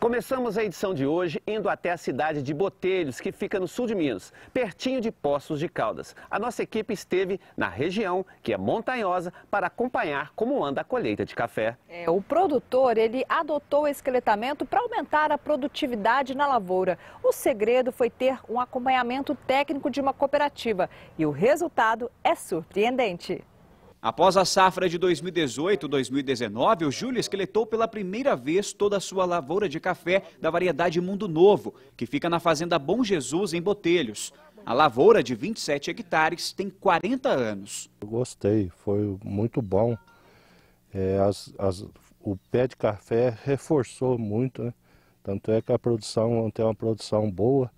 Começamos a edição de hoje indo até a cidade de Botelhos, que fica no sul de Minas, pertinho de Poços de Caldas. A nossa equipe esteve na região, que é montanhosa, para acompanhar como anda a colheita de café. É, o produtor, ele adotou o esqueletamento para aumentar a produtividade na lavoura. O segredo foi ter um acompanhamento técnico de uma cooperativa e o resultado é surpreendente. Após a safra de 2018-2019, o Júlio esqueletou pela primeira vez toda a sua lavoura de café da variedade Mundo Novo, que fica na fazenda Bom Jesus, em Botelhos. A lavoura de 27 hectares tem 40 anos. Eu gostei, foi muito bom. É, as, as, o pé de café reforçou muito, né? tanto é que a produção tem uma produção boa,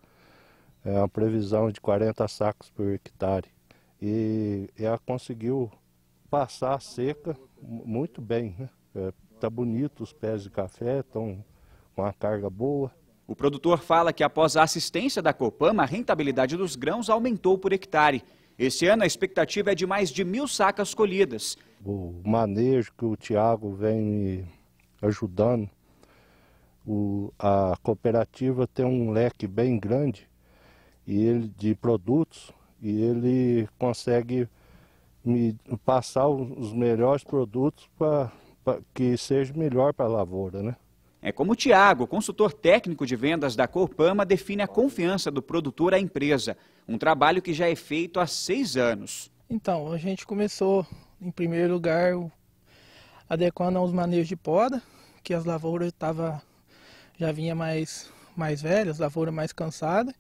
é uma previsão de 40 sacos por hectare. E ela conseguiu passar a seca muito bem. Né? É, tá bonito os pés de café, estão com a carga boa. O produtor fala que após a assistência da Copama, a rentabilidade dos grãos aumentou por hectare. Esse ano a expectativa é de mais de mil sacas colhidas. O manejo que o Tiago vem me ajudando, o, a cooperativa tem um leque bem grande e ele, de produtos e ele consegue me passar os melhores produtos para que seja melhor para a lavoura, né? É como o Tiago, consultor técnico de vendas da Corpama, define a confiança do produtor à empresa, um trabalho que já é feito há seis anos. Então, a gente começou, em primeiro lugar, adequando aos manejos de poda, que as lavouras tava, já vinha mais, mais velhas, lavoura mais cansada,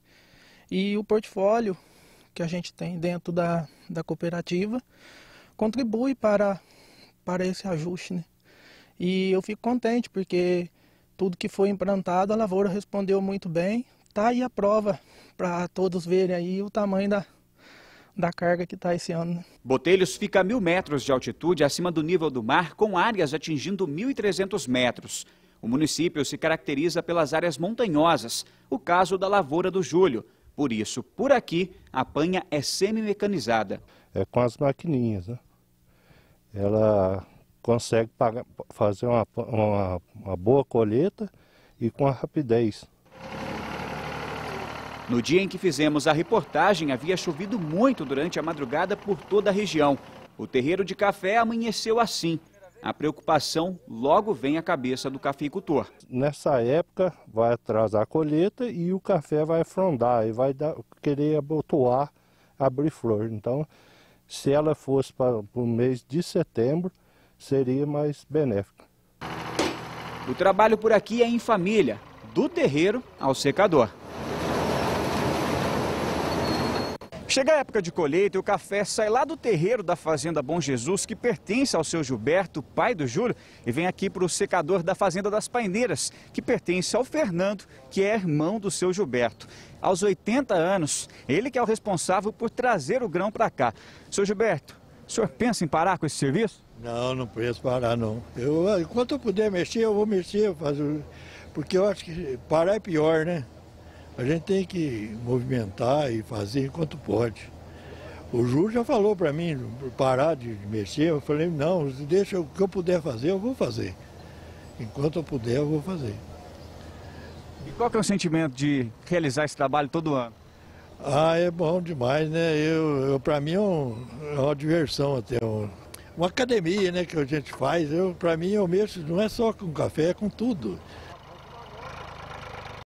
e o portfólio que a gente tem dentro da, da cooperativa contribui para, para esse ajuste. Né? E eu fico contente porque tudo que foi implantado, a lavoura respondeu muito bem. Tá aí a prova para todos verem aí o tamanho da, da carga que está esse ano. Né? Botelhos fica a mil metros de altitude acima do nível do mar, com áreas atingindo 1.300 metros. O município se caracteriza pelas áreas montanhosas, o caso da Lavoura do Júlio, por isso, por aqui, a panha é semi-mecanizada. É com as maquininhas, né? Ela consegue pagar, fazer uma, uma, uma boa colheita e com a rapidez. No dia em que fizemos a reportagem, havia chovido muito durante a madrugada por toda a região. O terreiro de café amanheceu assim, a preocupação logo vem à cabeça do cafeicultor. Nessa época vai atrasar a colheita e o café vai frondar e vai dar, querer abotoar, abrir flor. Então, se ela fosse para, para o mês de setembro, seria mais benéfica. O trabalho por aqui é em família, do terreiro ao secador. Chega a época de colheita e o café sai lá do terreiro da Fazenda Bom Jesus, que pertence ao seu Gilberto, pai do Júlio, e vem aqui para o secador da Fazenda das Paineiras, que pertence ao Fernando, que é irmão do seu Gilberto. Aos 80 anos, ele que é o responsável por trazer o grão para cá. Seu Gilberto, o senhor pensa em parar com esse serviço? Não, não penso parar não. Eu, enquanto eu puder mexer, eu vou mexer, eu faço, porque eu acho que parar é pior, né? a gente tem que movimentar e fazer enquanto pode. O ju já falou para mim parar de mexer, eu falei, não, deixa o que eu puder fazer, eu vou fazer. Enquanto eu puder, eu vou fazer. E qual que é o sentimento de realizar esse trabalho todo ano? Ah, é bom demais, né? Eu, eu para mim é, um, é, uma diversão até. Um, uma academia, né, que a gente faz. Eu, para mim, eu mexo não é só com café, é com tudo.